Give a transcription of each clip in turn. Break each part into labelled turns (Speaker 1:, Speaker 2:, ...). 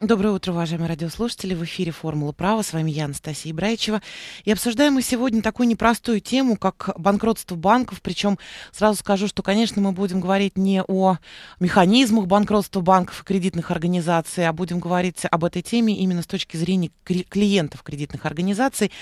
Speaker 1: Доброе утро, уважаемые радиослушатели. В эфире «Формула права». С вами я, Анастасия Ибраичева. И обсуждаем мы сегодня такую непростую тему, как банкротство банков. Причем сразу скажу, что, конечно, мы будем говорить не о механизмах банкротства банков и кредитных организаций, а будем говорить об этой теме именно с точки зрения клиентов кредитных организаций.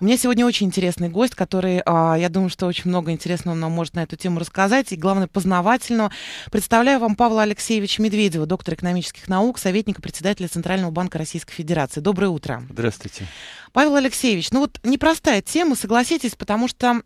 Speaker 1: У меня сегодня очень интересный гость, который, а, я думаю, что очень много интересного нам может на эту тему рассказать, и, главное, познавательного. Представляю вам Павла Алексеевича Медведева, доктор экономических наук, советника председателя председателя Центрального банка Российской Федерации. Доброе утро. Здравствуйте. Павел Алексеевич, ну вот непростая тема, согласитесь, потому что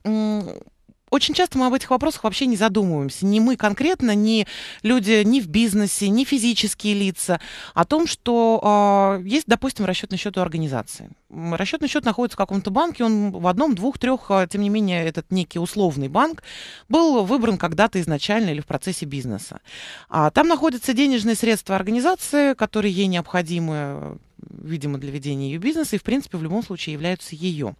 Speaker 1: очень часто мы об этих вопросах вообще не задумываемся. Ни мы конкретно, ни люди ни в бизнесе, ни физические лица. О том, что э, есть, допустим, расчетный счет у организации. Расчетный счет находится в каком-то банке, он в одном, двух, трех, а, тем не менее, этот некий условный банк был выбран когда-то изначально или в процессе бизнеса. А там находятся денежные средства организации, которые ей необходимы, э, видимо, для ведения ее бизнеса и, в принципе, в любом случае являются ее.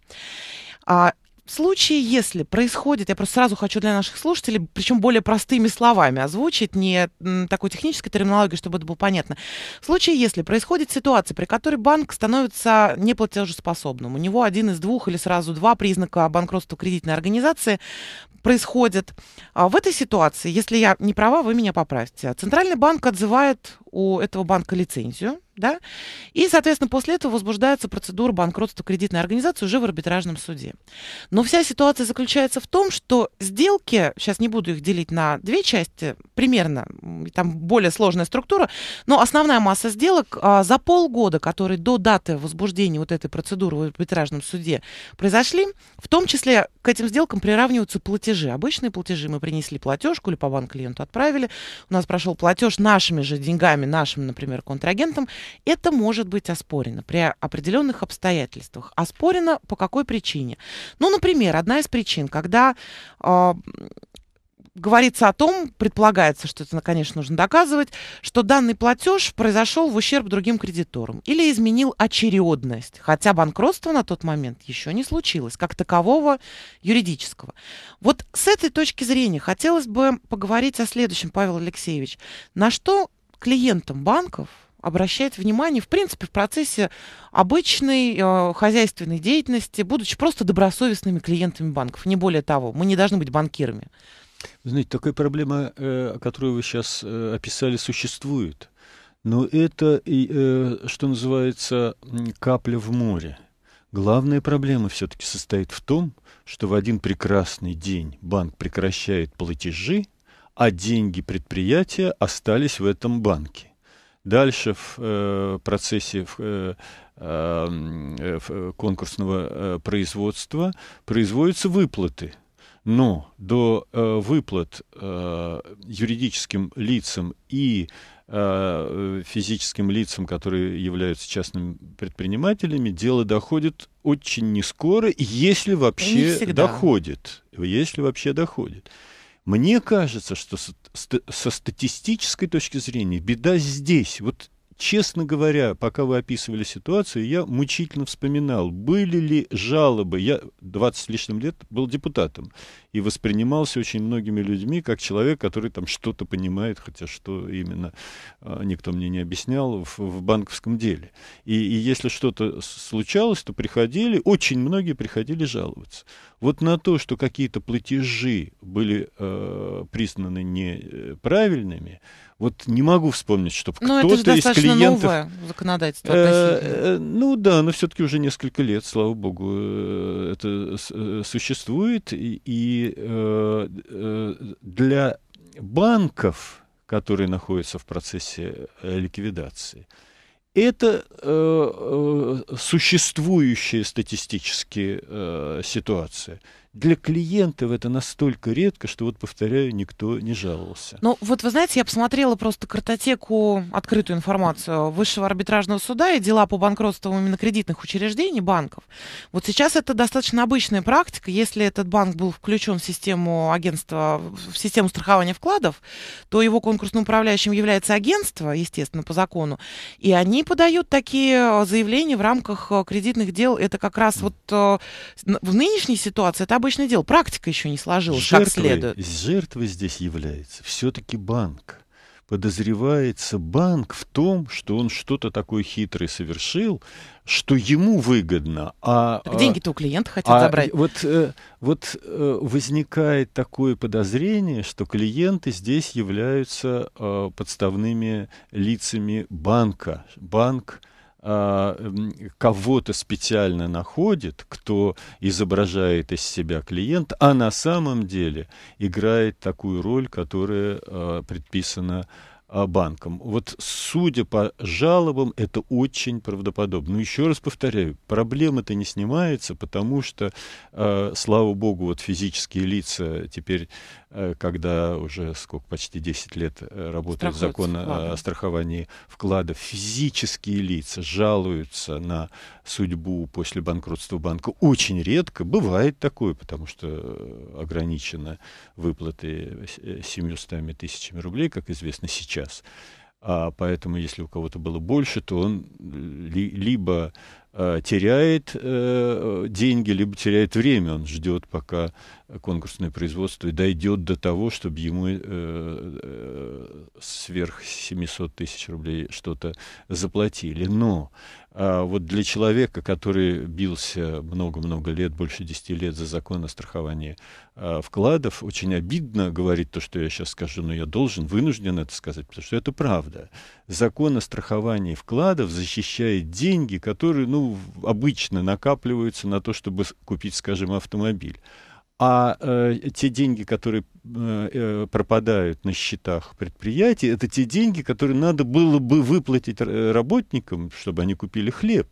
Speaker 1: А в случае, если происходит, я просто сразу хочу для наших слушателей, причем более простыми словами озвучить, не такой технической терминологией, чтобы это было понятно. В случае, если происходит ситуация, при которой банк становится неплатежеспособным, у него один из двух или сразу два признака банкротства кредитной организации происходит. А в этой ситуации, если я не права, вы меня поправьте. Центральный банк отзывает у этого банка лицензию, да? И, соответственно, после этого возбуждается процедура банкротства кредитной организации уже в арбитражном суде. Но вся ситуация заключается в том, что сделки, сейчас не буду их делить на две части, примерно, там более сложная структура, но основная масса сделок а, за полгода, которые до даты возбуждения вот этой процедуры в арбитражном суде произошли, в том числе к этим сделкам приравниваются платежи. Обычные платежи мы принесли платежку или по банк клиенту отправили, у нас прошел платеж нашими же деньгами, нашим, например, контрагентам, это может быть оспорено при определенных обстоятельствах. Оспорено по какой причине? Ну, например, одна из причин, когда э, говорится о том, предполагается, что это, конечно, нужно доказывать, что данный платеж произошел в ущерб другим кредиторам или изменил очередность, хотя банкротство на тот момент еще не случилось, как такового юридического. Вот с этой точки зрения хотелось бы поговорить о следующем, Павел Алексеевич. На что клиентам банков обращает внимание, в принципе, в процессе обычной э, хозяйственной деятельности, будучи просто добросовестными клиентами банков. Не более того, мы не должны быть банкирами.
Speaker 2: Вы знаете, такая проблема, э, которую вы сейчас э, описали, существует. Но это, э, что называется, капля в море. Главная проблема все-таки состоит в том, что в один прекрасный день банк прекращает платежи, а деньги предприятия остались в этом банке. Дальше в э, процессе э, э, э, конкурсного э, производства производятся выплаты. Но до э, выплат э, юридическим лицам и э, физическим лицам, которые являются частными предпринимателями, дело доходит очень нескоро, если вообще доходит. Если вообще доходит. Мне кажется, что со статистической точки зрения беда здесь. Вот Честно говоря, пока вы описывали ситуацию, я мучительно вспоминал, были ли жалобы. Я 20 с лишним лет был депутатом и воспринимался очень многими людьми как человек, который там что-то понимает, хотя что именно а, никто мне не объяснял в, в банковском деле. И, и если что-то случалось, то приходили, очень многие приходили жаловаться. Вот на то, что какие-то платежи были э, признаны неправильными, вот не могу вспомнить, чтобы ну, кто-то из клиентов... Новое законодательство э, э, Ну да, но все-таки уже несколько лет, слава богу, э, это существует. И, для банков, которые находятся в процессе ликвидации, это существующая статистически ситуация для клиентов это настолько редко, что, вот повторяю, никто не жаловался.
Speaker 1: Ну, вот вы знаете, я посмотрела просто картотеку,
Speaker 2: открытую информацию Высшего
Speaker 1: арбитражного суда и дела по банкротству именно кредитных учреждений, банков. Вот сейчас это достаточно обычная практика. Если этот банк был включен в систему агентства, в систему страхования вкладов, то его конкурсным управляющим является агентство, естественно, по закону, и они подают такие э, заявления в рамках э, кредитных дел. Это как раз вот э, в нынешней ситуации это обычное дело. Практика еще не сложилась жертвой, как следует.
Speaker 2: Жертвой здесь является все-таки банк. Подозревается банк в том, что он что-то такое хитрое совершил, что ему выгодно. А, так деньги-то
Speaker 1: а, у клиента хотят а, забрать.
Speaker 2: Вот, э, вот э, возникает такое подозрение, что клиенты здесь являются э, подставными лицами банка. Банк а, кого-то специально находит, кто изображает из себя клиент, а на самом деле играет такую роль, которая а, предписана а, банкам. Вот судя по жалобам, это очень правдоподобно. Но еще раз повторяю, проблема-то не снимается, потому что, э, слава богу, вот физические лица теперь, э, когда уже сколько, почти 10 лет э, работает закон вклады. о страховании вкладов, физические лица жалуются на судьбу после банкротства банка очень редко. Бывает такое, потому что э, ограничены выплаты 700 э, тысячами рублей, как известно сейчас сейчас. А поэтому, если у кого-то было больше, то он ли, либо Э, теряет э, деньги, либо теряет время. Он ждет, пока конкурсное производство дойдет до того, чтобы ему э, сверх 700 тысяч рублей что-то заплатили. Но а, вот для человека, который бился много-много лет, больше 10 лет за закон о страховании а, вкладов, очень обидно говорить то, что я сейчас скажу, но я должен, вынужден это сказать, потому что это правда. Закон о страховании вкладов защищает деньги, которые, ну, обычно накапливаются на то, чтобы купить, скажем, автомобиль. А э, те деньги, которые э, э, пропадают на счетах предприятий, это те деньги, которые надо было бы выплатить э, работникам, чтобы они купили хлеб.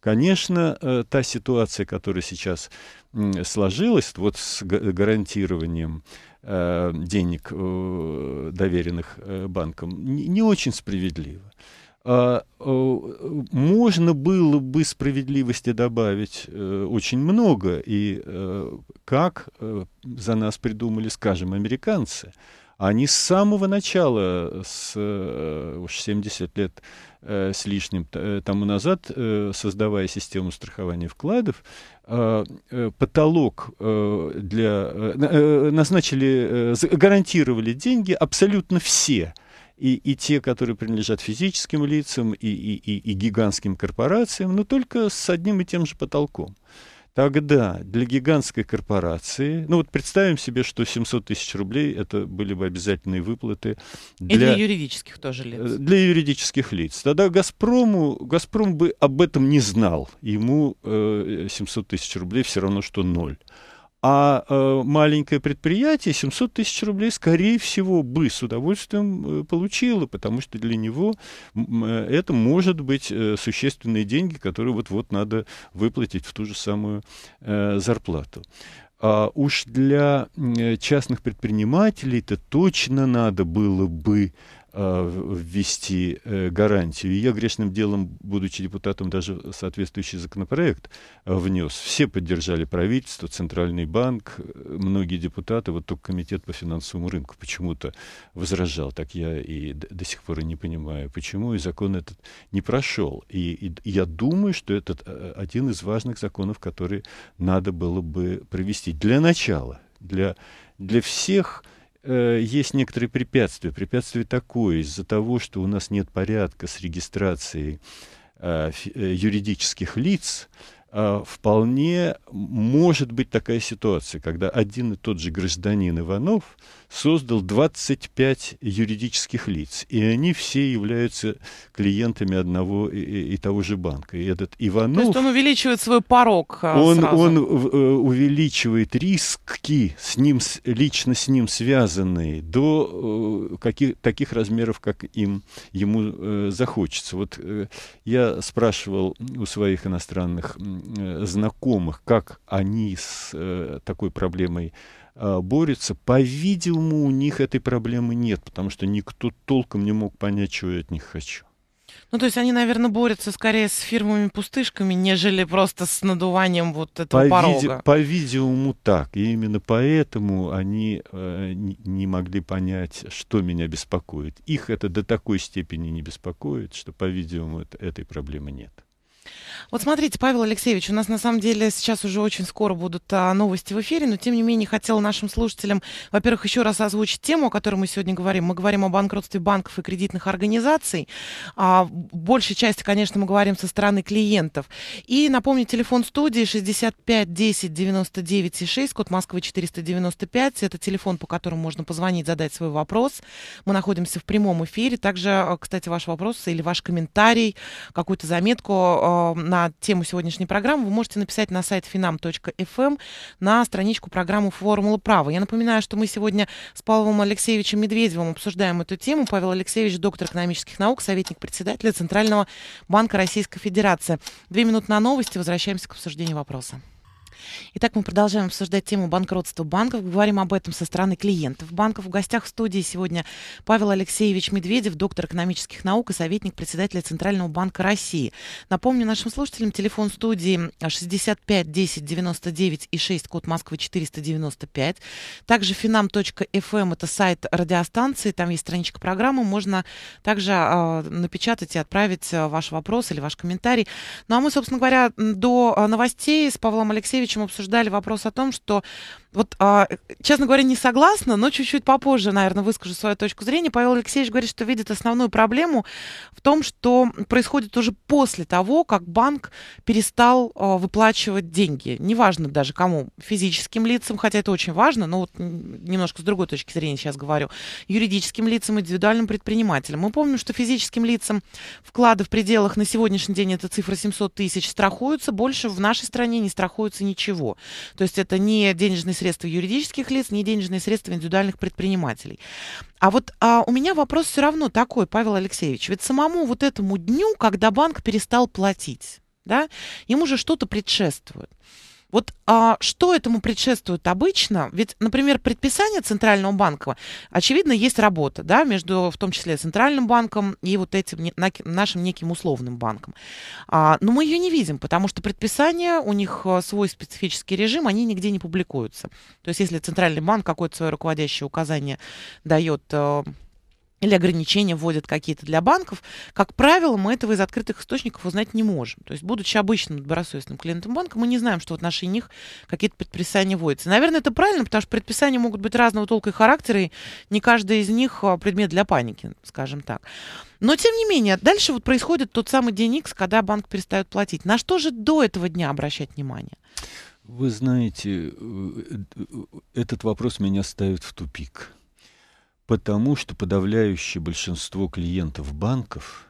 Speaker 2: Конечно, э, та ситуация, которая сейчас э, сложилась, вот с гарантированием э, денег, э, доверенных банкам, не, не очень справедлива. А, э, можно было бы справедливости добавить э, очень много, и э, как за нас придумали, скажем, американцы, они с самого начала, с уж 70 лет с лишним тому назад, создавая систему страхования вкладов, потолок для... назначили, гарантировали деньги абсолютно все – и, и те, которые принадлежат физическим лицам, и, и, и, и гигантским корпорациям, но только с одним и тем же потолком. Тогда для гигантской корпорации, ну вот представим себе, что 700 тысяч рублей это были бы обязательные выплаты для, и для юридических тоже лиц. Э, для юридических лиц. Тогда Газпрому Газпром бы об этом не знал, ему э, 700 тысяч рублей все равно что ноль. А э, маленькое предприятие 700 тысяч рублей, скорее всего, бы с удовольствием э, получило, потому что для него э, это может быть э, существенные деньги, которые вот-вот надо выплатить в ту же самую э, зарплату. А уж для э, частных предпринимателей это точно надо было бы Э, ввести э, гарантию. я грешным делом, будучи депутатом, даже соответствующий законопроект э, внес. Все поддержали правительство, Центральный банк, многие депутаты, вот только комитет по финансовому рынку почему-то возражал. Так я и до сих пор и не понимаю, почему. И закон этот не прошел. И, и я думаю, что этот один из важных законов, который надо было бы провести для начала, для, для всех Э, есть некоторые препятствия. Препятствие такое, из-за того, что у нас нет порядка с регистрацией э, э, юридических лиц, вполне может быть такая ситуация, когда один и тот же гражданин Иванов создал 25 юридических лиц, и они все являются клиентами одного и, и того же банка. И этот Иванов... То есть
Speaker 1: он увеличивает свой порог а, Он, сразу. он э,
Speaker 2: увеличивает риски, с ним, лично с ним связанные, до э, каких, таких размеров, как им, ему э, захочется. Вот я спрашивал у своих иностранных знакомых, как они с такой проблемой Э, Борется По-видимому, у них этой проблемы нет, потому что никто толком не мог понять, чего я от них хочу.
Speaker 1: Ну, то есть они, наверное, борются скорее с фирмами-пустышками, нежели просто с надуванием вот этого по порога. Види,
Speaker 2: по-видимому, так. И именно поэтому они э, не могли понять, что меня беспокоит. Их это до такой степени не беспокоит, что, по-видимому, это, этой проблемы нет.
Speaker 1: Вот смотрите, Павел Алексеевич, у нас на самом деле сейчас уже очень скоро будут а, новости в эфире, но тем не менее хотела нашим слушателям, во-первых, еще раз озвучить тему, о которой мы сегодня говорим. Мы говорим о банкротстве банков и кредитных организаций. А, большей части, конечно, мы говорим со стороны клиентов. И напомню, телефон студии 65 10 99 6, код Москвы 495. Это телефон, по которому можно позвонить, задать свой вопрос. Мы находимся в прямом эфире. Также, а, кстати, ваш вопрос или ваш комментарий, какую-то заметку а, на тему сегодняшней программы, вы можете написать на сайт finam.fm на страничку программы «Формула права». Я напоминаю, что мы сегодня с Павлом Алексеевичем Медведевым обсуждаем эту тему. Павел Алексеевич, доктор экономических наук, советник председателя Центрального банка Российской Федерации. Две минуты на новости. Возвращаемся к обсуждению вопроса. Итак, мы продолжаем обсуждать тему банкротства банков. Говорим об этом со стороны клиентов банков. В гостях в студии сегодня Павел Алексеевич Медведев, доктор экономических наук и советник председателя Центрального банка России. Напомню нашим слушателям, телефон студии 65 10 99 и 6, код Москвы 495. Также finam.fm – эм, это сайт радиостанции, там есть страничка программы. Можно также э, напечатать и отправить а, ваш вопрос или ваш комментарий. Ну а мы, собственно говоря, до а, новостей с Павлом Алексеевичем Юрьевичем обсуждали вопрос о том, что вот, а, честно говоря, не согласна, но чуть-чуть попозже, наверное, выскажу свою точку зрения. Павел Алексеевич говорит, что видит основную проблему в том, что происходит уже после того, как банк перестал а, выплачивать деньги. Неважно даже кому, физическим лицам, хотя это очень важно, но вот немножко с другой точки зрения сейчас говорю, юридическим лицам, индивидуальным предпринимателям. Мы помним, что физическим лицам вклады в пределах на сегодняшний день это цифра 700 тысяч страхуются, больше в нашей стране не страхуется ничего. То есть это не денежные средства юридических лиц, ни денежные средства индивидуальных предпринимателей. А вот а у меня вопрос все равно такой, Павел Алексеевич, ведь самому вот этому дню, когда банк перестал платить, да, ему же что-то предшествует. Вот а, что этому предшествует обычно? Ведь, например, предписание Центрального банка, очевидно, есть работа, да, между, в том числе, Центральным банком и вот этим нашим неким условным банком. А, но мы ее не видим, потому что предписания, у них э, свой специфический режим, они нигде не публикуются. То есть, если Центральный банк какое-то свое руководящее указание дает э, или ограничения вводят какие-то для банков, как правило, мы этого из открытых источников узнать не можем. То есть, будучи обычным добросовестным клиентом банка, мы не знаем, что в отношении них какие-то предписания вводятся. Наверное, это правильно, потому что предписания могут быть разного толка и характера, и не каждый из них а, предмет для паники, скажем так. Но, тем не менее, дальше вот происходит тот самый день X, когда банк перестает платить. На что же до этого дня обращать внимание?
Speaker 2: Вы знаете, э, э, этот вопрос меня ставит в тупик. Потому что подавляющее большинство клиентов банков,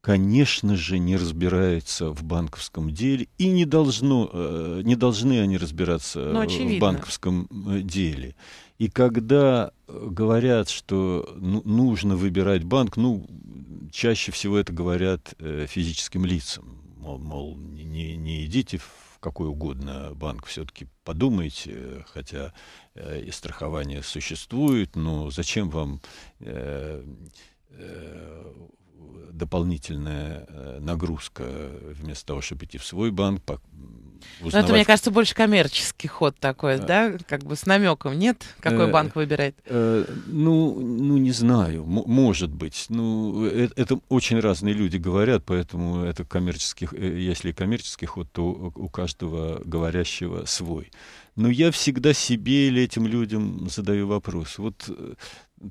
Speaker 2: конечно же, не разбирается в банковском деле и не, должно, э, не должны они разбираться ну, э, в банковском э, деле. И когда говорят, что ну, нужно выбирать банк, ну, чаще всего это говорят физическим лицам. Мол, мол не, не идите в в какой угодно банк все-таки подумайте, хотя э, и страхование существует, но зачем вам э, э, дополнительная нагрузка вместо того, чтобы идти в свой банк, узнавать. Ну, Но это, мне
Speaker 1: кажется, больше коммерческий ход такой, да? да? Как бы с намеком, нет? Какой э, банк выбирает?
Speaker 2: Э, ну, ну, не знаю. М- может быть. Ну, это, э, это очень разные люди говорят, поэтому это коммерческий, э, если коммерческий ход, то у каждого говорящего свой. Но я всегда себе или этим людям задаю вопрос. Вот э,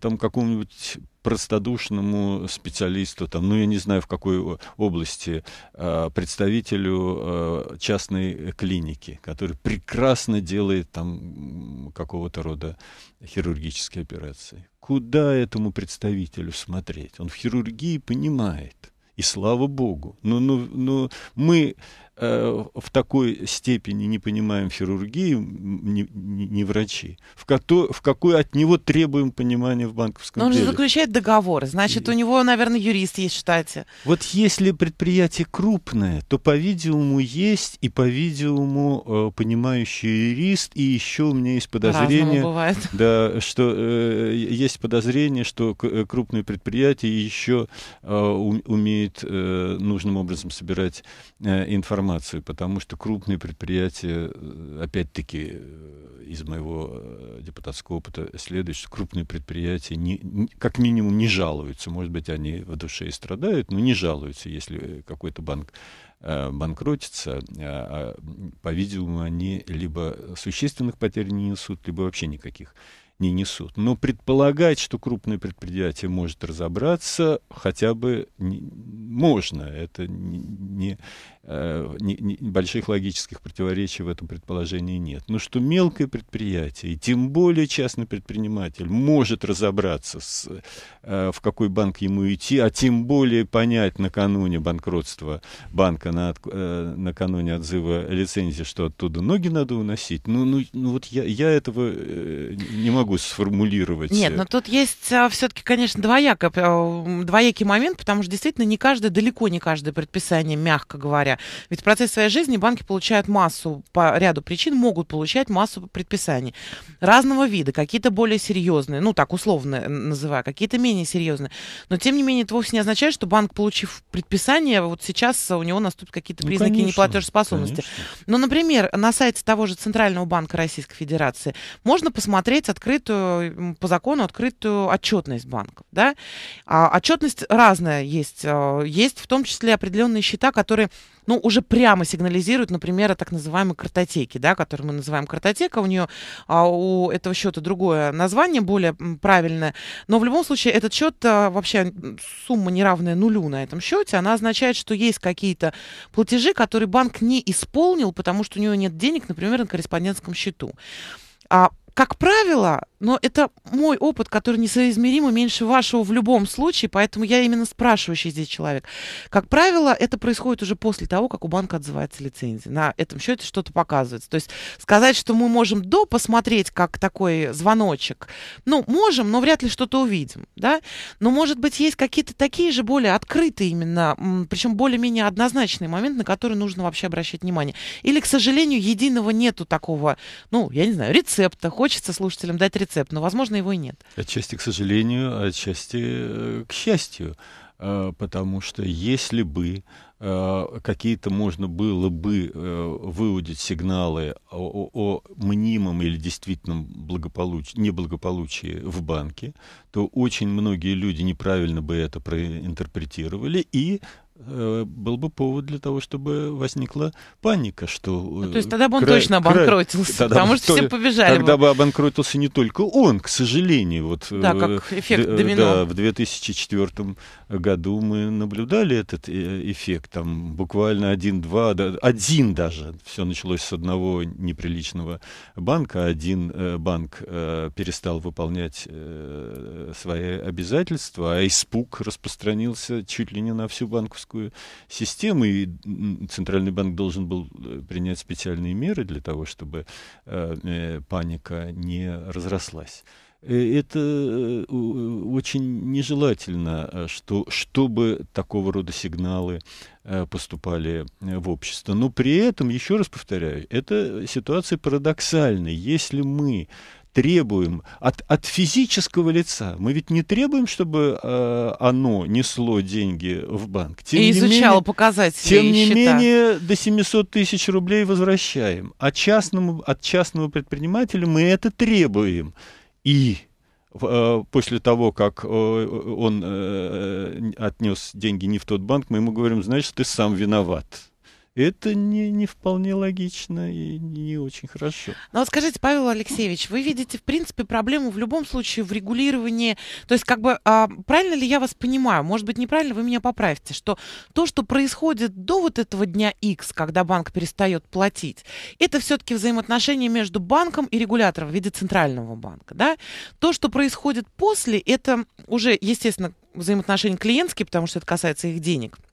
Speaker 2: там какому-нибудь простодушному специалисту, там, ну я не знаю в какой области, а, представителю а, частной клиники, который прекрасно делает там какого-то рода хирургические операции. Куда этому представителю смотреть? Он в хирургии понимает. И слава богу. Но, ну, но, ну, но ну, мы Э, в такой степени не понимаем хирургии, не, не врачи, в, кото, в какой от него требуем понимания в банковском Но он деле. Он же
Speaker 1: заключает договоры, значит, И... у него, наверное, юрист есть в штате.
Speaker 2: Вот если предприятие крупное, то, по-видимому, есть и, по-видимому, э, понимающий юрист, и еще у меня есть подозрение, Да, что э, есть подозрение, что э, крупные предприятия еще э, умеют э, нужным образом собирать э, информацию информацию, потому что крупные предприятия, э, опять-таки, э, из моего э, депутатского опыта следует, что крупные предприятия не, как минимум не жалуются. Может быть, они в душе и страдают, но не жалуются, если какой-то банк банкротится, а, а по-видимому, они либо существенных потерь не несут, либо вообще никаких не несут. Но предполагать, что крупное предприятие может разобраться, хотя бы не, можно. Это не, не, э, не, не, больших логических противоречий в этом предположении нет. Но что мелкое предприятие, и тем более частный предприниматель, может разобраться, с, э, в какой банк ему идти, а тем более понять накануне банкротства банка, на, э, накануне отзыва лицензии, что оттуда ноги надо уносить. Ну, ну, ну вот я, я этого не могу могу сформулировать. Нет, но ну
Speaker 1: тут есть а, все-таки, конечно, двояко, а, двоякий момент, потому что действительно не каждое, далеко не каждое предписание, мягко говоря. Ведь в процессе своей жизни банки получают массу, по ряду причин могут получать массу предписаний разного вида, какие-то более серьезные, ну так условно э, называю, какие-то менее серьезные. Но тем не менее это вовсе не означает, что банк, получив предписание, вот сейчас у него наступят какие-то ну, признаки ну, конечно, неплатежеспособности. Конечно. Но, ну, например, на сайте того же Центрального банка Российской Федерации можно посмотреть открыть открытую, по закону открытую отчетность банков. Да? А отчетность разная есть. А, есть в том числе определенные счета, которые ну, уже прямо сигнализируют, например, о так называемой картотеке, да, которую мы называем картотека. У нее а, у этого счета другое название, более правильное. Но в любом случае этот счет, а, вообще сумма неравная нулю на этом счете, она означает, что есть какие-то платежи, которые банк не исполнил, потому что у него нет денег, например, на корреспондентском счету. А как правило, но это мой опыт, который несоизмеримо меньше вашего в любом случае, поэтому я именно спрашивающий здесь человек. Как правило, это происходит уже после того, как у банка отзывается лицензия. На этом счете что-то показывается. То есть сказать, что мы можем до посмотреть, как такой звоночек, ну, можем, но вряд ли что-то увидим, да? Но, может быть, есть какие-то такие же более открытые именно, причем более-менее однозначные моменты, на которые нужно вообще обращать внимание. Или, к сожалению, единого нету такого,
Speaker 2: ну, я не знаю, рецепта, хоть хочется слушателям дать рецепт, но, возможно, его и нет. Отчасти, к сожалению, отчасти э, к счастью. Э, потому что если бы э, какие-то можно было бы выводить сигналы о, о, о мнимом или действительном благополучии, неблагополучии в банке, то очень многие люди неправильно бы это проинтерпретировали и Э, был бы повод для того, чтобы возникла паника, что... Ну, э, то есть тогда бы он край, точно обанкротился, край, потому что то, все побежали. Тогда бы. бы обанкротился не только он, к сожалению. Вот, э, да, как эффект д- домино. Да, в 2004 году мы наблюдали этот эффект, там буквально один-два, да, один даже, все началось с одного неприличного банка, один банк перестал выполнять свои обязательства, а испуг распространился чуть ли не на всю банковскую банковскую систему, и Центральный банк должен был э, принять специальные меры для того, чтобы э, э, паника не разрослась. Это очень нежелательно, что, чтобы такого рода сигналы поступали в общество. Но при этом, еще раз повторяю, эта ситуация парадоксальна. Если мы требуем от, от физического лица. Мы ведь не требуем, чтобы э, оно несло деньги в банк. Тем и изучало менее, показатели Тем не счета. менее, до 700 тысяч рублей возвращаем. А частному, от частного предпринимателя мы это требуем. И э, после того, как э, он э, отнес деньги не в тот банк, мы ему говорим, значит, ты сам виноват это не, не вполне логично и не очень хорошо. Ну
Speaker 1: вот скажите, Павел Алексеевич, вы видите, в принципе, проблему в любом случае в регулировании, то есть как бы, а, правильно ли я вас понимаю, может быть, неправильно, вы меня поправите, что то, что происходит до вот этого дня X, когда банк перестает платить, это все-таки взаимоотношения между банком и регулятором в виде центрального банка, да? То, что происходит после, это уже, естественно, взаимоотношения клиентские, потому что это касается их денег –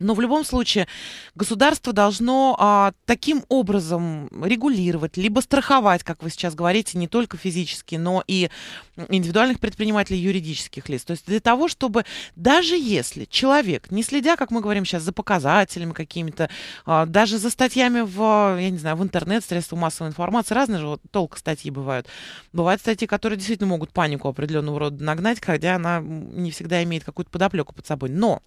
Speaker 1: но в любом случае государство должно а, таким образом регулировать, либо страховать, как вы сейчас говорите, не только физически, но и индивидуальных предпринимателей, юридических лиц. То есть для того, чтобы даже если человек, не следя, как мы говорим сейчас, за показателями какими-то, а, даже за статьями в, я не знаю, в интернет, средства массовой информации, разные же вот, толк статьи бывают. Бывают статьи, которые действительно могут панику определенного рода нагнать, хотя она не всегда имеет какую-то подоплеку под собой. Но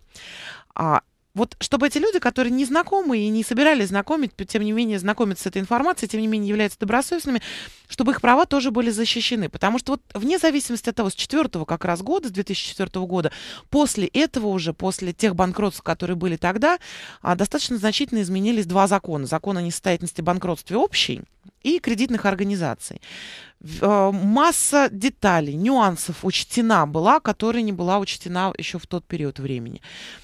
Speaker 1: а, вот чтобы эти люди, которые не знакомы и не собирались знакомить, тем не менее знакомиться с этой информацией, тем не менее являются добросовестными, чтобы их права тоже были защищены. Потому что вот вне зависимости от того, с четвертого как раз года, с 2004 года, после этого уже, после тех банкротств, которые были тогда, а, достаточно значительно изменились два закона. Закон о несостоятельности банкротстве общий, и кредитных организаций. Э, масса деталей, нюансов учтена была, которая не была учтена еще в тот период времени.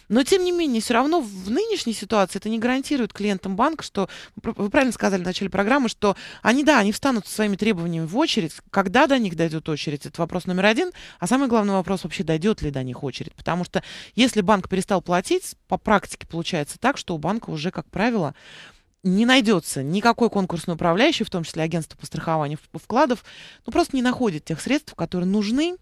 Speaker 1: Но, тем не менее, все равно в нынешней ситуации это не гарантирует клиентам банка, что, вы правильно сказали в начале программы, что они, да, они встанут со своими требованиями в очередь. Когда до них дойдет очередь, это вопрос номер один. А самый главный вопрос вообще, дойдет ли до них очередь. Потому что если банк перестал платить, по практике получается так, что у банка уже, как правило, не найдется никакой конкурсный управляющий, в том числе агентство по страхованию вкладов, ну просто не находит тех средств, которые нужны,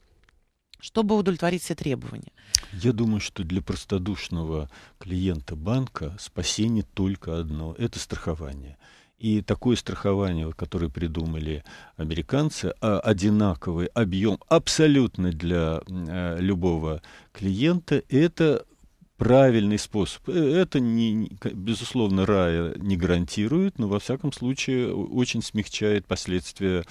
Speaker 1: чтобы удовлетворить все требования.
Speaker 2: Я думаю, что для простодушного клиента банка спасение только одно – это страхование. И такое страхование, которое придумали американцы, а, одинаковый объем абсолютно для э, любого клиента, это правильный способ. Э, это, не, безусловно, рая не гарантирует, но, во всяком случае, очень смягчает последствия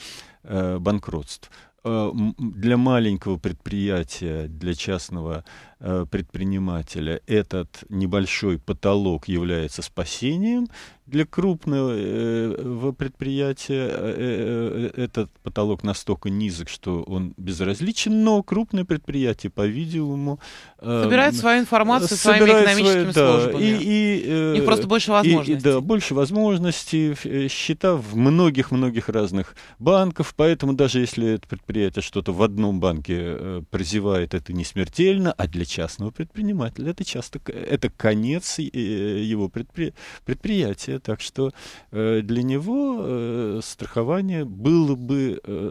Speaker 2: э, банкротств. Э, для маленького предприятия, для частного Э, предпринимателя этот небольшой потолок является спасением для крупного э, предприятия. Э, этот потолок настолько низок, что он безразличен, но крупные предприятия по-видимому... Собирает свою информацию собирает своими экономическими свои, да, службами. И, и, просто больше возможностей. И, да, больше возможностей, счета в многих-многих разных банков, поэтому даже если это предприятие что-то в одном банке прозевает, это не смертельно, а для частного предпринимателя. Это часто это конец э, его предпри, предприятия. Так что э, для него э, страхование было бы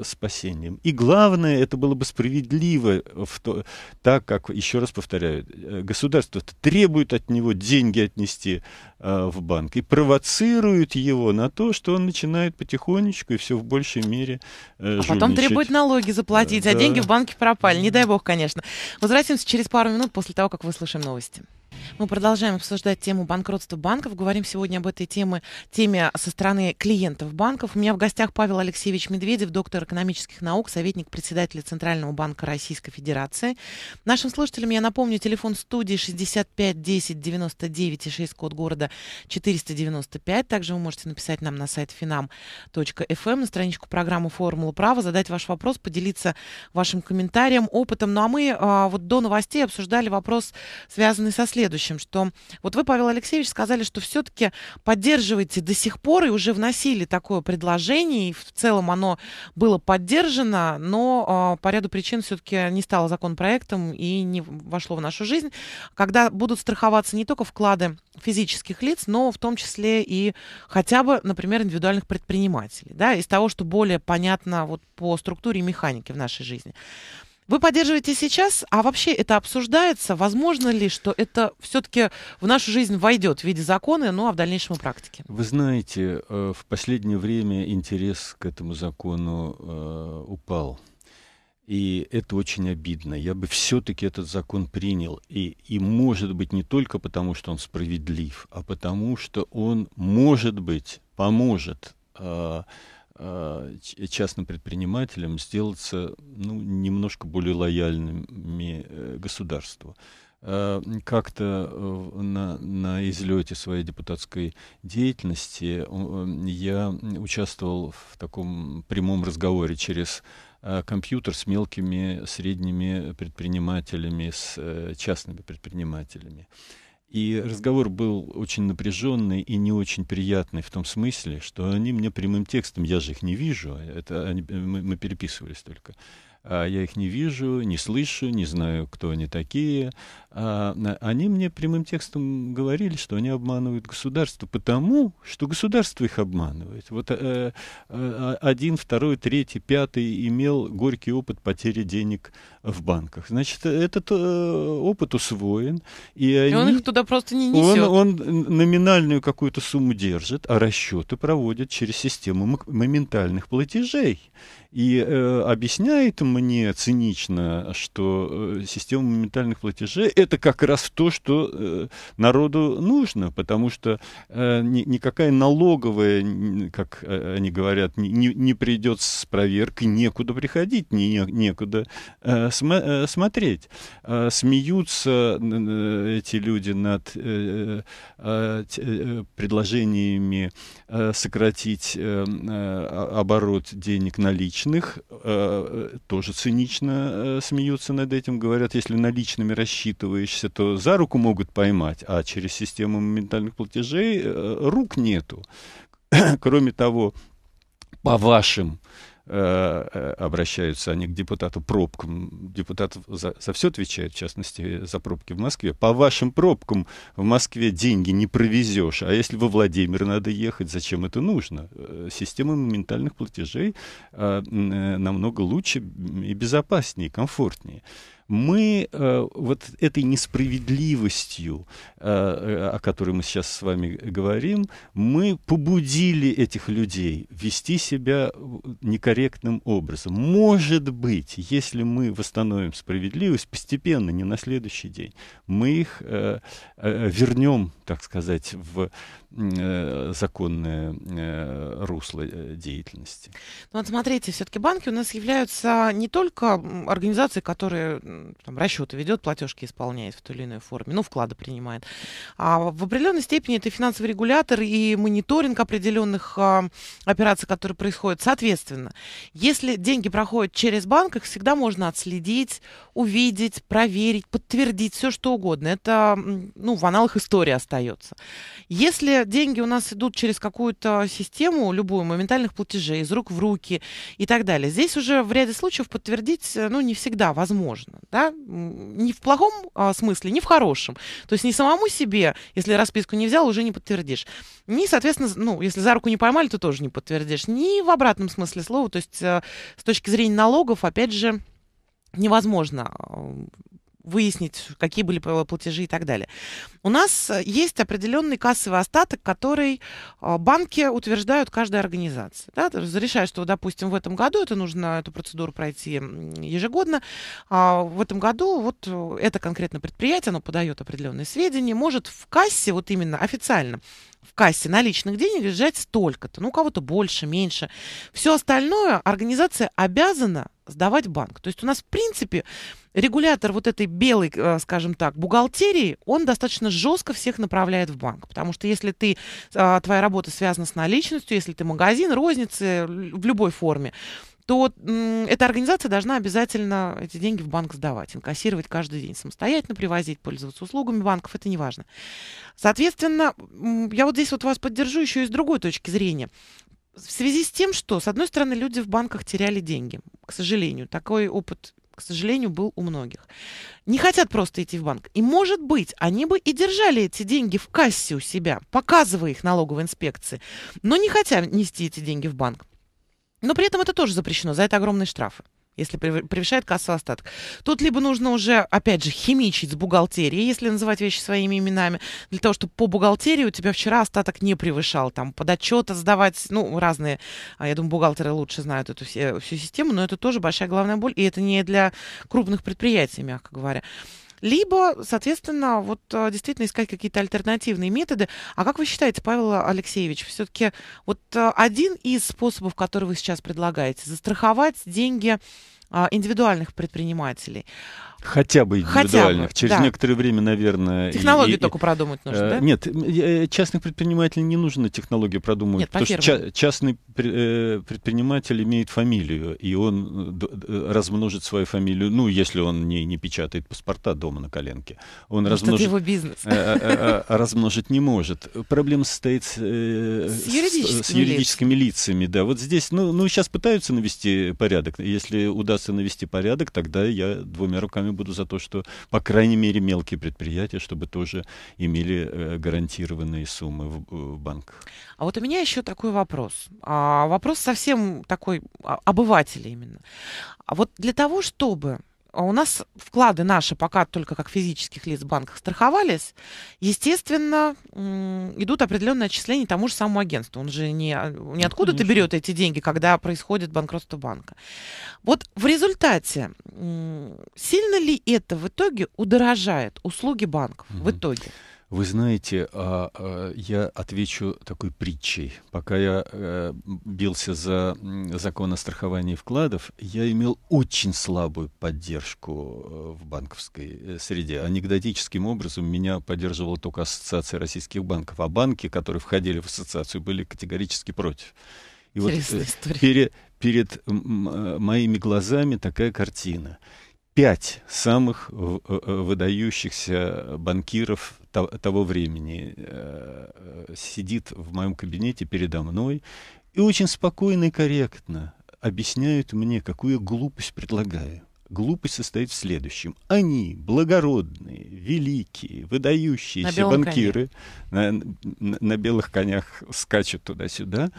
Speaker 2: спасением. И главное, это было бы справедливо, в то, так как, еще раз повторяю, государство требует от него деньги отнести в банк и провоцирует его на то, что он начинает потихонечку и все в большей мере жульничать. А потом требует
Speaker 1: налоги заплатить, а да. а деньги в банке пропали. Не дай бог, конечно. Возвратимся через пару пару минут после того, как выслушаем новости. Мы продолжаем обсуждать тему банкротства банков. Говорим сегодня об этой теме, теме со стороны клиентов банков. У меня в гостях Павел Алексеевич Медведев, доктор экономических наук, советник председателя Центрального банка Российской Федерации. Нашим слушателям я напомню, телефон студии 65 10 99 и 6 код города 495. Также вы можете написать нам на сайт finam.fm, эм, на страничку программы «Формула права», задать ваш вопрос, поделиться вашим комментарием, опытом. Ну а мы а, вот до новостей обсуждали вопрос, связанный со следствием следующем, что вот вы, Павел Алексеевич, сказали, что все-таки поддерживаете до сих пор и уже вносили такое предложение, и в целом оно было поддержано, но э, по ряду причин все-таки не стало законопроектом и не вошло в нашу жизнь, когда будут страховаться не только вклады физических лиц, но в том числе и хотя бы, например, индивидуальных предпринимателей, да, из того, что более понятно вот по структуре и механике в нашей жизни. Вы поддерживаете сейчас, а вообще это обсуждается? Возможно ли, что это все-таки в нашу жизнь войдет в виде закона, ну а в дальнейшем и практике?
Speaker 2: Вы знаете, э, в последнее время интерес к этому закону э, упал. И это очень обидно. Я бы все-таки этот закон принял. И, и может быть не только потому, что он справедлив, а потому, что он, может быть, поможет э, а, частным предпринимателям сделаться ну, немножко более лояльными э, государству. А, как-то э, на, на излете своей депутатской деятельности я участвовал в таком прямом разговоре через а, компьютер с мелкими, средними предпринимателями, с э, частными предпринимателями. И разговор был очень напряженный и не очень приятный в том смысле, что они мне прямым текстом, я же их не вижу, это они, мы, мы переписывались только, а я их не вижу, не слышу, не знаю, кто они такие. А, они мне прямым текстом говорили, что они обманывают государство, потому что государство их обманывает. Вот э, э, а, один, второй, третий, пятый имел горький опыт потери денег в банках. Значит, этот э, опыт усвоен. И, они. и он их туда просто не несет. Он, он номинальную какую-то сумму держит, а расчеты проводит через систему моментальных платежей. И объясняет ему мне цинично, что э, система моментальных платежей это как раз то, что э, народу нужно, потому что э, никакая налоговая, как они говорят, не, не придет с проверкой, некуда приходить, не, некуда смотреть. Смеются эти люди над предложениями сократить оборот денег наличных, тоже тоже цинично э, смеются над этим, говорят, если наличными рассчитываешься, то за руку могут поймать, а через систему моментальных платежей э, рук нету. Кроме того, по вашим Э, э, обращаются они к депутату пробкам. Депутат за, за все отвечает, в частности, за пробки в Москве. По вашим пробкам в Москве деньги не провезешь. А если во Владимир надо ехать, зачем это нужно? Э, система моментальных платежей намного лучше и безопаснее, комфортнее мы э, вот этой несправедливостью, э, э, о которой мы сейчас с вами говорим, мы побудили этих людей вести себя некорректным образом. Может быть, если мы восстановим справедливость постепенно, не на следующий день, мы их э, э, вернем, так сказать, в э, законное э, русло э, деятельности.
Speaker 1: Ну вот смотрите, все-таки банки у нас являются не только организации, которые там, расчеты ведет, платежки исполняет в той или иной форме, ну, вклады принимает. А в определенной степени это финансовый регулятор и мониторинг определенных а, операций, которые происходят. Соответственно, если деньги проходят через банк, их всегда можно отследить, увидеть, проверить, подтвердить, все что угодно. Это, ну, в аналах истории остается. Если деньги у нас идут через какую-то систему, любую, моментальных платежей, из рук в руки и так далее, здесь уже в ряде случаев подтвердить, э, ну, не всегда возможно да, не в плохом а, смысле, не в хорошем. То есть не самому себе, если расписку не взял, уже не подтвердишь. Ни, соответственно, ну, если за руку не поймали, то тоже не подтвердишь. Ни в обратном смысле слова, то есть а, с точки зрения налогов, опять же, невозможно а, выяснить, какие были платежи и так далее. У нас э, есть определенный кассовый остаток, который э, банки утверждают каждой организации. Да? Разрешая, что, допустим, в этом году это нужно эту процедуру пройти ежегодно, а в этом году вот э, это конкретно предприятие, оно подает определенные сведения, может в кассе вот именно официально в кассе наличных денег лежать столько-то, ну, у кого-то больше, меньше. Все остальное организация обязана сдавать банк. То есть у нас, в принципе, регулятор вот этой белой, э, скажем так, бухгалтерии, он достаточно жестко всех направляет в банк. Потому что если ты, э, твоя работа связана с наличностью, если ты магазин, розницы в любой форме, то эта организация должна обязательно эти деньги в банк сдавать, инкассировать каждый день, самостоятельно привозить, пользоваться услугами банков, это не важно. Соответственно, я вот здесь вот вас поддержу еще и с другой точки зрения. В связи с тем, что, с одной стороны, люди в банках теряли деньги, к сожалению, такой опыт к сожалению, был у многих. Не хотят просто идти в банк. И, может быть, они бы и держали эти деньги в кассе у себя, показывая их налоговой инспекции, но не хотят нести эти деньги в банк. Но при этом это тоже запрещено, за это огромные штрафы если превышает кассовый остаток. Тут либо нужно уже, опять же, химичить с бухгалтерией, если называть вещи своими именами, для того, чтобы по бухгалтерии у тебя вчера остаток не превышал, там, под подотчеты сдавать, ну, разные, а, я думаю, бухгалтеры лучше знают эту всю систему, но это тоже большая главная боль, и это не для крупных предприятий, мягко говоря либо, соответственно, вот э, действительно искать какие-то альтернативные методы. А как вы считаете, Павел Алексеевич, все-таки вот э, один из способов, который вы сейчас предлагаете, застраховать деньги э, индивидуальных предпринимателей.
Speaker 2: Хотя бы индивидуальных. Хотя бы, Через да. некоторое время, наверное... Технологию и, только и, продумать э, нужно, э, да? Нет, э, частных предпринимателей не нужно технологию продумывать, нет, потому по что частный э, предприниматель имеет фамилию, и он размножит свою фамилию, ну, если он не, не печатает паспорта дома на коленке. Он Потому размножит... его бизнес. А размножить не может. Проблема состоит с, с, юридическими, с, с юридическими лицами, да. Вот здесь, ну, ну, сейчас пытаются навести порядок. Если удастся навести порядок, тогда я двумя руками буду за то, что, по крайней мере, мелкие предприятия, чтобы тоже имели э, гарантированные суммы в, э, в банках.
Speaker 1: А вот у меня еще такой вопрос. А, вопрос совсем такой а, обывателя именно. А вот для того, чтобы а у нас вклады наши пока только как физических лиц в банках страховались, естественно, идут определенные отчисления тому же самому агентству. Он же не, а, не откуда-то берет эти деньги, когда происходит банкротство банка. Вот в результате, сильно ли это в итоге удорожает услуги банков?
Speaker 2: Угу. В итоге? Вы знаете, а, а, я отвечу такой притчей. Пока я а, бился за закон о страховании вкладов, я имел очень слабую поддержку э, в банковской э, среде. Анекдотическим образом меня поддерживала только Ассоциация российских банков, а банки, которые входили в ассоциацию, были категорически против. И Интересная вот история. Пере, перед моими глазами такая картина пять самых выдающихся банкиров того времени, э, э, сидит в моем кабинете передо мной и очень спокойно и корректно объясняют мне, какую глупость предлагаю. Глупость состоит в следующем. Они, благородные, великие, выдающиеся на банкиры, на, на, на белых конях скачут туда-сюда,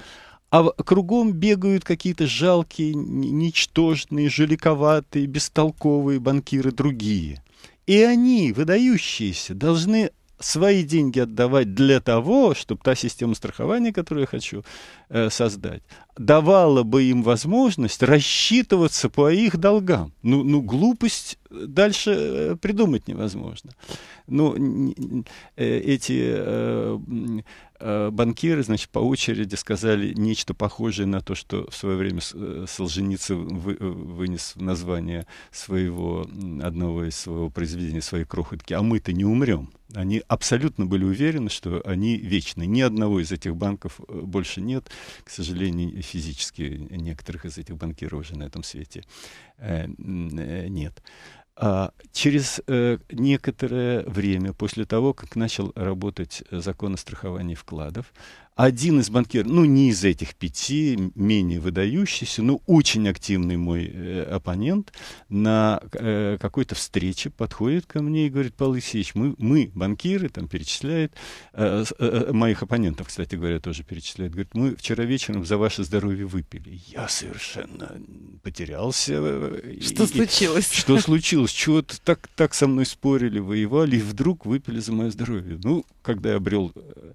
Speaker 2: а кругом бегают какие-то жалкие, ничтожные, жаликоватые, бестолковые банкиры другие. И они, выдающиеся, должны свои деньги отдавать для того, чтобы та система страхования, которую я хочу э, создать, давала бы им возможность рассчитываться по их долгам. Ну, ну глупость э, дальше э, придумать невозможно. Ну, э, эти э, Э, банкиры, значит, по очереди сказали нечто похожее на то, что в свое время э, Солженицын вы, э, вынес название своего, одного из своего произведения, своей крохотки «А мы-то не умрем». Они абсолютно были уверены, что они вечны. Ни одного из этих банков больше нет. К сожалению, физически некоторых из этих банкиров уже на этом свете нет. А через э, некоторое время после того, как начал работать э, закон о страховании вкладов, один из банкиров, ну, не из этих пяти, менее выдающийся, но очень активный мой э, оппонент, на э, какой-то встрече подходит ко мне и говорит, Павел Алексеевич, мы, мы банкиры, там перечисляет, э, э, э, моих оппонентов, кстати говоря, тоже перечисляет, говорит, мы вчера вечером за ваше здоровье выпили. Я совершенно потерялся. Э, что и, случилось? И, что случилось? Чего то так, так со мной спорили, воевали, и вдруг выпили за мое здоровье. Ну, когда я обрел э,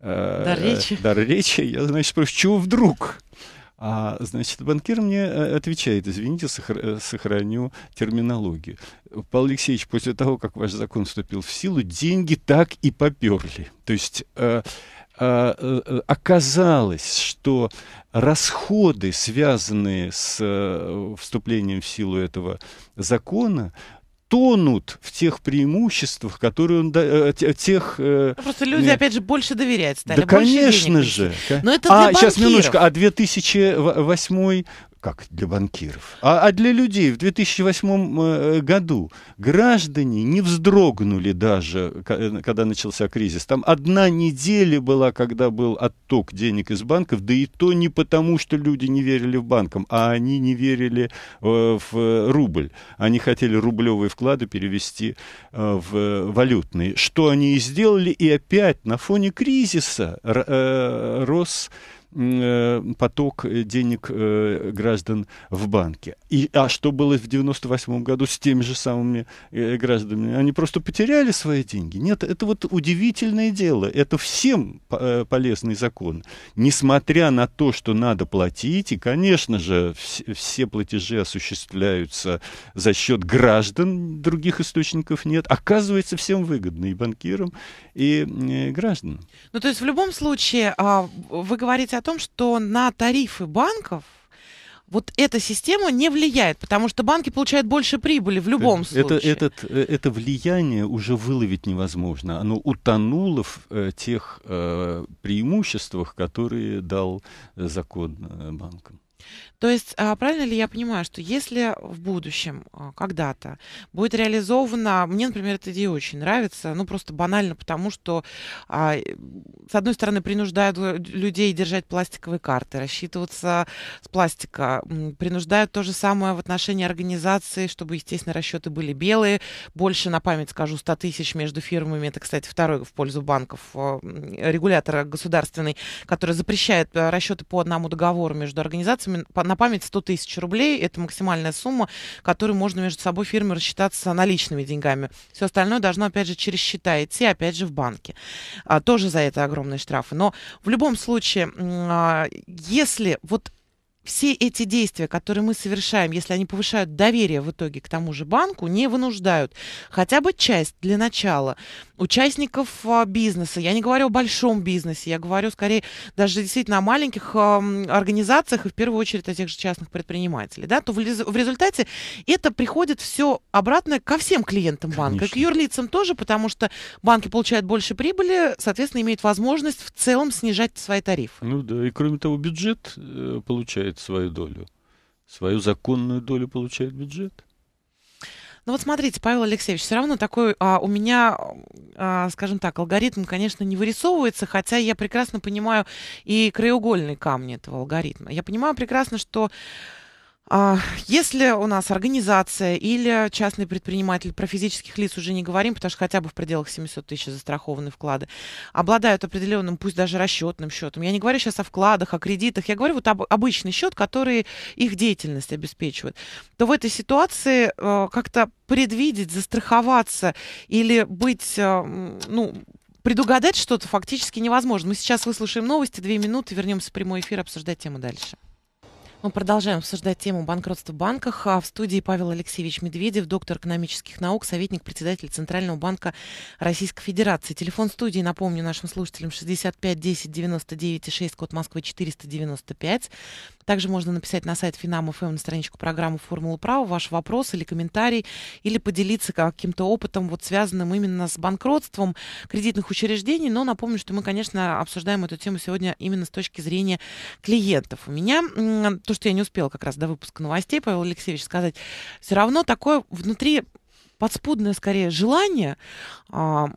Speaker 2: э, дар речи. Э, дар речи, я, значит, спрашиваю, чего вдруг? А, значит, банкир мне э, отвечает, извините, э, сохраню терминологию. Павел Алексеевич, после того, как ваш закон вступил в силу, деньги так и поперли. То есть э, э, оказалось, что расходы, связанные с э, вступлением в силу этого закона, тонут в тех преимуществах, которые он да, э, э, тех. Э, Просто люди, нет. опять
Speaker 1: же, больше доверяют стали. Да, больше конечно денег. же.
Speaker 2: Но это а, для а сейчас минуточку. А 2008 как для банкиров, а, а для людей в 2008 э, году граждане не вздрогнули даже, э, когда начался кризис. Там одна неделя была, когда был отток денег из банков, да и то не потому, что люди не верили в банкам, а они не верили э, в рубль. Они хотели рублевые вклады перевести в валютные. Что они и сделали, и опять на фоне кризиса рос Э, поток э, денег э, граждан в банке. И, а что было в 98 году с теми же самыми гражданами? Они просто потеряли свои деньги. Нет, это вот удивительное дело. Это всем полезный закон. Несмотря на то, что надо платить, и, конечно же, все платежи осуществляются за счет граждан, других источников нет, оказывается всем выгодно, и банкирам, и гражданам.
Speaker 1: Ну, то есть в любом случае, а, вы говорите о том, что на тарифы банков вот эта система не влияет, потому что банки получают больше прибыли в любом э, это, случае.
Speaker 2: Этот, э, это влияние уже выловить невозможно. Оно утонуло в э, тех э, преимуществах, которые дал закон э, банкам.
Speaker 1: То есть, а, правильно ли я понимаю, что если в будущем а, когда-то будет реализовано, мне, например, эта идея очень нравится, ну просто банально, потому что, а, с одной стороны, принуждают людей держать пластиковые карты, рассчитываться с пластика, принуждают то же самое в отношении организации, чтобы, естественно, расчеты были белые, больше, на память скажу, 100 тысяч между фирмами, это, кстати, второй в пользу банков регулятор государственный, который запрещает расчеты по одному договору между организациями, на на память 100 тысяч рублей. Это максимальная сумма, которую можно между собой фирмы рассчитаться наличными деньгами. Все остальное должно, опять же, через счета идти, опять же, в банке. А, тоже за это огромные штрафы. Но в любом случае, а, если вот все эти действия, которые мы совершаем, если они повышают доверие в итоге к тому же банку, не вынуждают хотя бы часть для начала участников а, бизнеса. Я не говорю о большом бизнесе, я говорю скорее даже действительно о маленьких организациях и в первую очередь о тех же частных предпринимателей. Да, то в, результате это приходит все обратно ко всем клиентам банка, Конечно. к юрлицам тоже, потому что банки получают больше прибыли, соответственно, имеют возможность в целом снижать свои тарифы.
Speaker 2: Ну да, и кроме того, бюджет э, получает получает свою долю? Свою законную долю получает бюджет.
Speaker 1: Ну вот смотрите, Павел Алексеевич, все равно такой а, у меня, а, скажем так, алгоритм, конечно, не вырисовывается, хотя я прекрасно понимаю и краеугольные камни этого алгоритма. Я понимаю прекрасно, что а если у нас организация или частный предприниматель, про физических лиц уже не говорим, потому что хотя бы в пределах 700 тысяч застрахованные вклады, обладают определенным, пусть даже расчетным счетом. Я не говорю сейчас о вкладах, о кредитах, я говорю вот об обычный счет, который их деятельность обеспечивает, то в этой ситуации э, как-то предвидеть, застраховаться или быть, э, ну, предугадать что-то фактически невозможно. Мы сейчас выслушаем новости, две минуты, вернемся в прямой эфир, обсуждать тему дальше. Мы продолжаем обсуждать тему банкротства в банках. А в студии Павел Алексеевич Медведев, доктор экономических наук, советник председатель Центрального банка Российской Федерации. Телефон студии, напомню нашим слушателям, 65 10 99 6, код Москвы 495. Также можно написать на сайт Финам.фм эм на страничку программы «Формула права» ваш вопрос или комментарий, или поделиться каким-то опытом, вот связанным именно с банкротством кредитных учреждений. Но напомню, что мы, конечно, обсуждаем эту тему сегодня именно с точки зрения клиентов. У меня то, что я не успела как раз до выпуска новостей, Павел Алексеевич, сказать. Все равно такое внутри подспудное, скорее, желание а,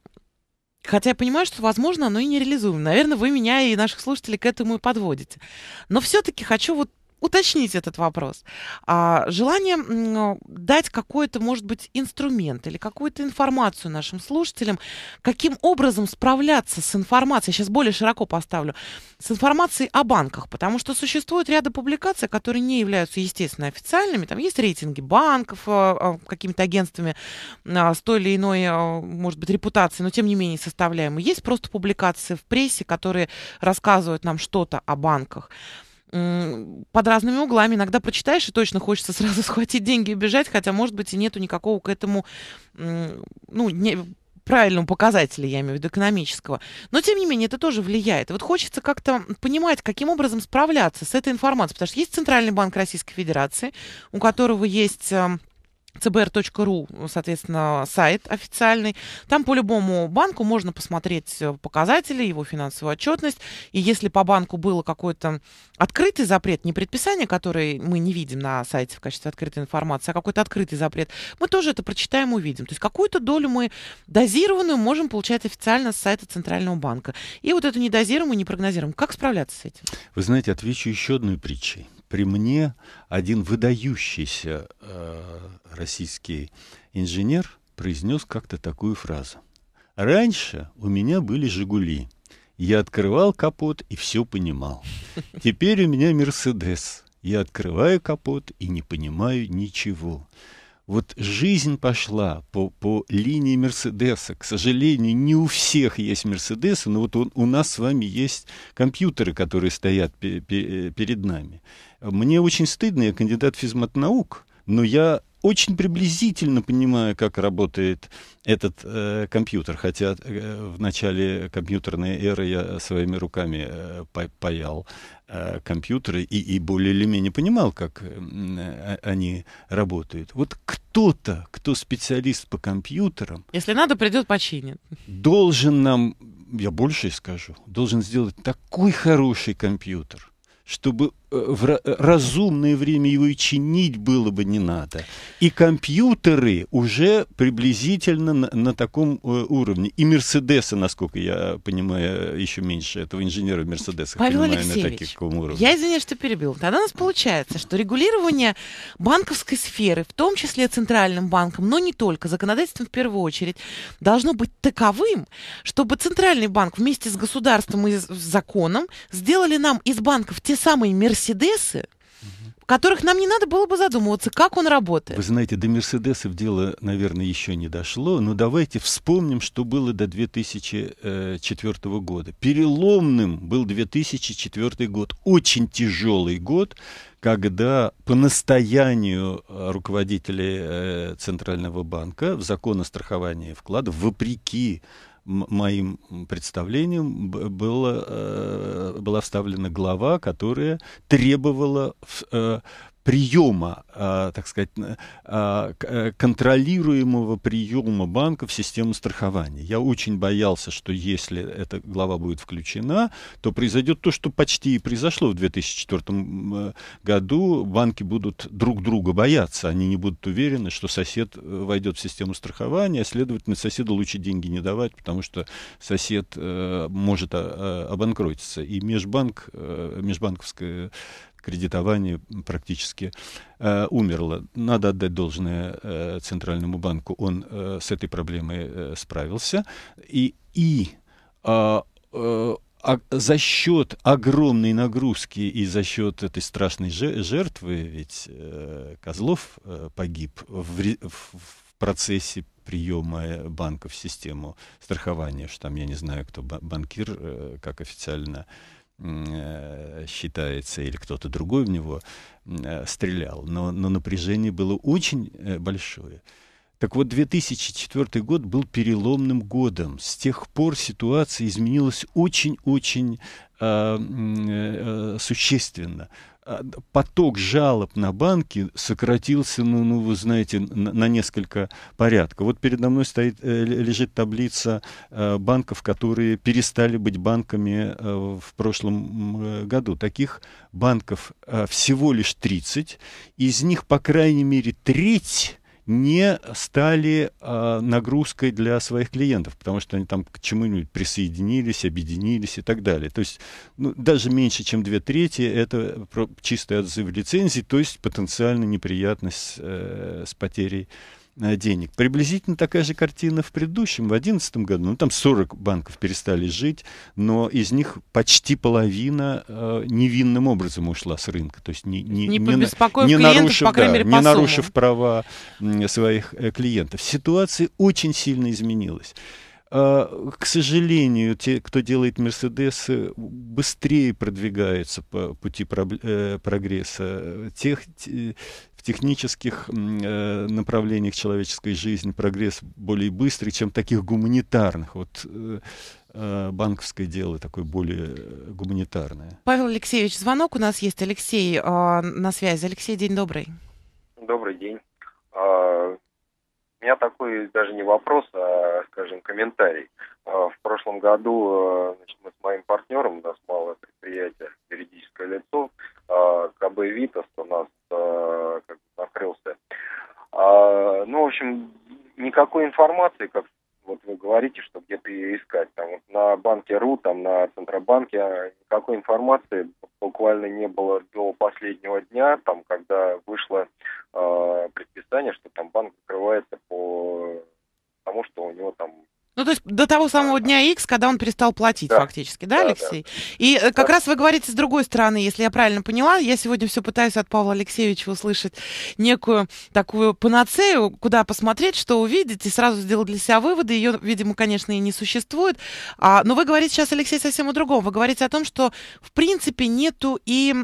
Speaker 1: Хотя я понимаю, что, возможно, оно и не реализуем Наверное, вы меня и наших слушателей к этому и подводите. Но все-таки хочу вот уточнить этот вопрос. А, желание дать какой-то, может быть, инструмент или какую-то информацию нашим слушателям, каким образом справляться с информацией, сейчас более широко поставлю, с информацией о банках, потому что существует ряда публикаций, которые не являются, естественно, официальными, там есть рейтинги банков, а, а, какими-то агентствами а, с той или иной, может быть, репутацией, но тем не менее составляемые. Есть просто публикации в прессе, которые рассказывают нам что-то о банках под разными углами. Иногда прочитаешь и точно хочется сразу схватить деньги и бежать, хотя, может быть, и нету никакого к этому, ну, не, правильному показателю, я имею в виду экономического. Но, тем не менее, это тоже влияет. вот хочется как-то понимать, каким образом справляться с этой информацией, потому что есть Центральный банк Российской Федерации, у которого есть эм, cbr.ru, соответственно, сайт официальный. Там по любому банку можно посмотреть э, показатели, его финансовую отчетность. И если по банку было какой-то открытый запрет, не предписание, которое мы не видим на сайте в качестве открытой информации, а какой-то открытый запрет, мы тоже это прочитаем и увидим. То есть какую-то долю мы дозированную можем получать официально с сайта Центрального банка. И вот эту недозируемую, непрогнозируемую. Как справляться с этим?
Speaker 2: Вы знаете, отвечу еще одной притчей при мне один выдающийся э, российский инженер произнес как-то такую фразу. Раньше у меня были «Жигули». Я открывал капот и все понимал. Теперь у меня «Мерседес». Я открываю капот и не понимаю ничего. Вот жизнь пошла по, по линии Мерседеса. К сожалению, не у всех есть Мерседесы, но вот он, у нас с вами есть компьютеры, которые стоят перед нами. Мне очень стыдно, я кандидат физмат-наук, но я очень приблизительно понимаю, как работает этот э, компьютер, хотя э, в начале компьютерной эры я своими руками э, паял э, компьютеры и, и более или менее понимал, как э, они работают. Вот кто-то, кто специалист по компьютерам...
Speaker 1: Если надо, придет починит.
Speaker 2: Должен нам, я больше скажу, должен сделать такой хороший компьютер, чтобы в разумное время его и чинить было бы не надо. И компьютеры уже приблизительно на, на таком э, уровне. И Мерседесы, насколько я понимаю, еще меньше этого инженера Мерседеса Павел понимаю Алексеевич, на таком уровне.
Speaker 1: Я извиняюсь, что перебил. Тогда у нас получается, что регулирование банковской сферы, в том числе центральным банком, но не только, законодательством в первую очередь, должно быть таковым, чтобы центральный банк вместе с государством и с законом сделали нам из банков те самые Мерседесы, Мерседесы, угу. которых нам не надо было бы задумываться, как он работает.
Speaker 2: Вы знаете, до Мерседесов дело, наверное, еще не дошло, но давайте вспомним, что было до 2004 э, года. Переломным был 2004 год, очень тяжелый год, когда по настоянию э, руководителей э, Центрального банка в закон о страховании вкладов, вопреки моим представлением было, э, была вставлена глава, которая требовала э, приема, э, так сказать, э, э, контролируемого приема банка в систему страхования. Я очень боялся, что если эта глава будет включена, то произойдет то, что почти и произошло в 2004 году. Банки будут друг друга бояться, они не будут уверены, что сосед войдет в систему страхования, а следовательно, соседу лучше деньги не давать, потому что сосед может а, а, обанкротиться. И межбанк, межбанковская кредитование практически э, умерло. Надо отдать должное э, Центральному банку. Он э, с этой проблемой э, справился. И, и а, э, а за счет огромной нагрузки и за счет этой страшной жертвы, ведь э, Козлов э, погиб в, в процессе приема э, банков в систему страхования, что там, я не знаю, кто банкир, э, как официально э, Э, считается, или кто-то другой в него э, стрелял, но, но напряжение было очень э, большое. Так вот, 2004 год был переломным годом. С тех пор ситуация изменилась очень-очень а, э, э, существенно. А, поток жалоб на банки сократился, ну, ну вы знаете, на, на несколько порядков. Вот передо мной стоит, э, лежит таблица э, банков, которые перестали быть банками э, в прошлом году. Таких банков всего лишь 30. Из них, по крайней мере, треть не стали э, нагрузкой для своих клиентов, потому что они там к чему-нибудь присоединились, объединились и так далее. То есть ну, даже меньше, чем две трети, это чистый отзыв лицензии, то есть потенциальная неприятность э, с потерей Э, денег. Приблизительно такая же картина в предыдущем, в 2011 году. Ну, там 40 банков перестали жить, но из них почти половина э, невинным образом ушла с рынка. То есть не, не, не, не, не нарушив, по да, мере, не нарушив права своих э, клиентов. Ситуация очень сильно изменилась. А, к сожалению, те, кто делает Мерседесы, быстрее продвигаются по пути э, прогресса. Э, тех, в технических э, направлениях человеческой жизни прогресс более быстрый, чем таких гуманитарных. Вот а, банковское дело такое более гуманитарное.
Speaker 1: Павел Алексеевич, звонок у нас есть. Алексей а, на связи. Алексей, день добрый.
Speaker 3: Добрый день. У меня такой даже не вопрос, а, скажем, комментарий. А, в прошлом году а, значит, мы с моим партнером, у нас малое предприятие, юридическое лицо, а, КБ «Витас» у нас как бы, закрылся. Ну, в общем, никакой информации, как вот вы говорите, что где-то ее искать. Там вот на банке РУ, там на Центробанке никакой информации буквально не было до последнего дня, там, когда вышло э, предписание, что там банк закрывается по тому, что у него там
Speaker 1: ну, то есть до того самого дня X, когда он перестал платить да.
Speaker 3: фактически, да, да Алексей? Э, да.
Speaker 1: И да. как раз вы говорите с другой стороны, если я правильно поняла, я сегодня все пытаюсь от Павла Алексеевича услышать некую такую панацею, куда посмотреть, что увидеть, и сразу сделать для себя выводы. Ее, видимо, конечно, и не существует. А, но вы говорите сейчас, Алексей, совсем о другом. Вы говорите о том, что, в принципе, нету и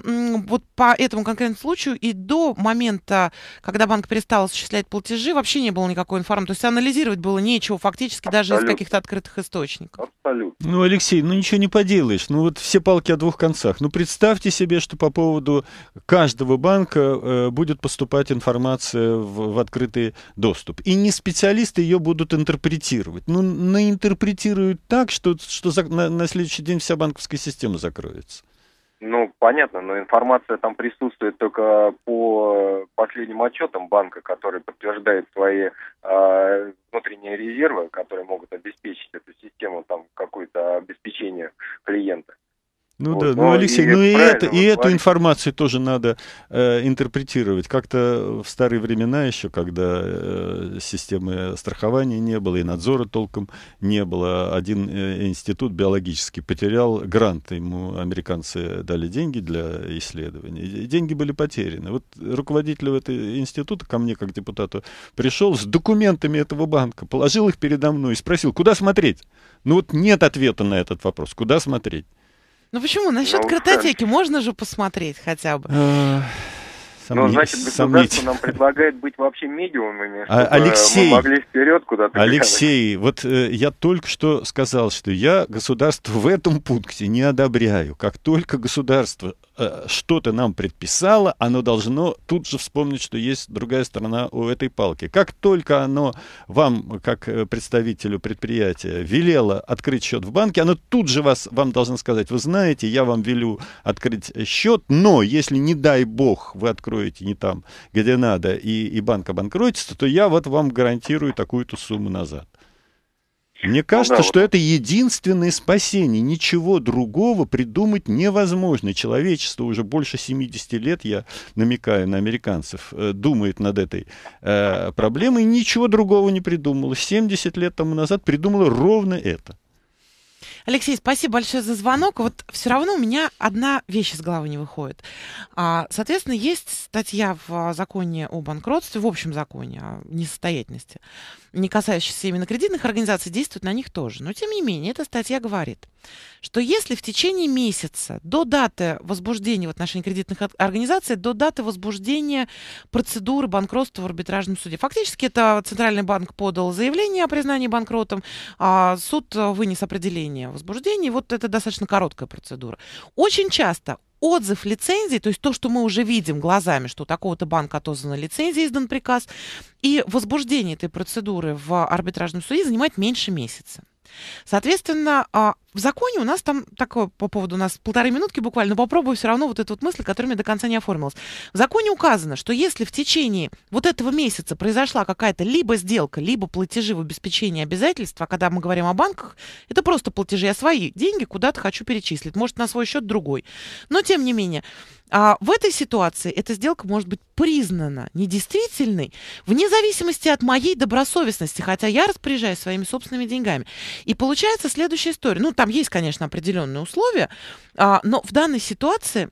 Speaker 1: вот по этому конкретному случаю и до момента, когда банк перестал осуществлять платежи, вообще не было никакой информации. То есть анализировать было нечего фактически даже Абсолютно. каких-то открытых источников. Абсолютно.
Speaker 2: Ну, Алексей, ну ничего не поделаешь. Ну вот все палки о двух концах. Ну представьте себе, что по поводу каждого банка э, будет поступать информация в, в открытый доступ. И не специалисты ее будут интерпретировать. Ну, наинтерпретируют так, что, что за, на, на следующий день вся банковская система закроется.
Speaker 3: Ну, понятно, но информация там присутствует только по э, последним отчетам банка, который подтверждает свои э, внутренние резервы, которые могут обеспечить эту систему, там, какое-то обеспечение клиента.
Speaker 2: Ну вот, да, ну, ну Алексей, ну и, это, и эту информацию тоже надо э, интерпретировать. Как-то в старые времена еще, когда э, системы страхования не было и надзора толком не было, один э, институт биологический потерял грант, ему американцы дали деньги для исследования, деньги были потеряны. Вот руководитель этого института ко мне как депутату пришел с документами этого банка, положил их передо мной и спросил, куда смотреть? Ну вот нет ответа на этот вопрос, куда смотреть?
Speaker 1: Ну почему? Насчет ну, картотеки можно же посмотреть хотя бы.
Speaker 2: Сомни... Э, ну, значит, государство сомнить. нам
Speaker 3: предлагает быть вообще медиумами, а, чтобы Алексей, мы могли вперед куда-то. Алексей,
Speaker 2: бежать. вот э, я только что сказал, что я государство в этом пункте не одобряю. Как только государство Э, что-то нам предписало, оно должно тут же вспомнить, что есть другая сторона у этой палки. Как только оно вам, как э, представителю предприятия, велело открыть счет в банке, оно тут же вас, вам должно сказать, вы знаете, я вам велю открыть счет, но если, не дай бог, вы откроете не там, где надо, и, и банк обанкротится, то я вот вам гарантирую такую-то сумму назад. Мне кажется, ну, да, что вот. это единственное спасение. Ничего другого придумать невозможно. Человечество уже больше 70 лет, я намекаю на американцев, э, думает над этой э, проблемой, и ничего другого не придумало. 70 лет тому назад придумало ровно это.
Speaker 1: Алексей, спасибо большое за звонок. Вот все равно у меня одна вещь из головы не выходит. А, соответственно, есть статья в э, законе о банкротстве, в общем законе о несостоятельности не касающиеся именно кредитных организаций, действуют на них тоже. Но тем не менее, эта статья говорит, что если в течение месяца до даты возбуждения в отношении кредитных организаций, до даты возбуждения процедуры банкротства в арбитражном суде, фактически это Центральный банк подал заявление о признании банкротом, а суд э, вынес определение возбуждения возбуждении, вот это достаточно короткая процедура. Очень часто отзыв лицензии, то есть то, что мы уже видим глазами, что у такого-то банка отозвана лицензия, издан приказ, и возбуждение этой процедуры в арбитражном суде занимает меньше месяца. Соответственно, а, в законе у нас там, так по поводу у нас полторы минутки буквально, но попробую все равно вот эту вот мысль, которая мне до конца не оформилась. В законе указано, что если в течение вот этого месяца произошла какая-то либо сделка, либо платежи в обеспечении обязательства, а когда мы говорим о банках, это просто платежи, я свои деньги куда-то хочу перечислить, может, на свой счет другой. Но, тем не менее, а в этой ситуации эта сделка может быть признана недействительной вне зависимости от моей добросовестности, хотя я распоряжаюсь своими собственными деньгами. И получается следующая история. Ну, там есть, конечно, определенные условия, а, но в данной ситуации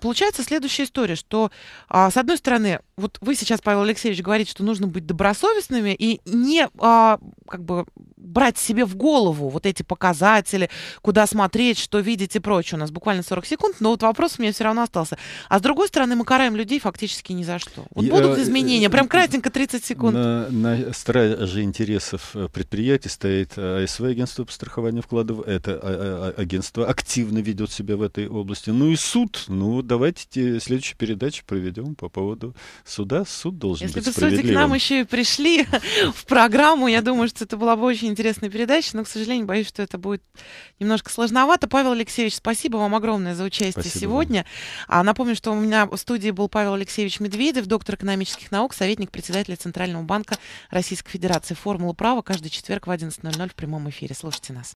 Speaker 1: получается следующая история, что, а, с одной стороны, вот вы сейчас, Павел Алексеевич, говорите, что нужно быть добросовестными и не а, как бы брать себе в голову вот эти показатели, куда смотреть, что видеть и прочее. У нас буквально 40 секунд, но вот вопрос у меня все равно остался. А с другой стороны, мы караем людей фактически ни за что. Вот будут э, изменения, прям э, кратенько
Speaker 2: 30 секунд. На, на страже интересов э, предприятий стоит АСВ-агентство по страхованию вкладов. Это а, а, а, агентство активно ведет себя в этой области. Ну и суд, ну, давайте следующую передачу проведем по поводу суда. Суд должен Если быть справедливым. Если бы судьи к нам
Speaker 1: еще и пришли в программу, я думаю, что это была бы очень интересная передача, но, к сожалению, боюсь, что это будет немножко сложновато. Павел Алексеевич, спасибо вам огромное за участие спасибо сегодня. Вам. А напомню, что у меня в студии был Павел Алексеевич Медведев, доктор экономических наук, советник председателя Центрального банка Российской Федерации. Формула права каждый четверг в 11.00 в прямом эфире. Слушайте нас.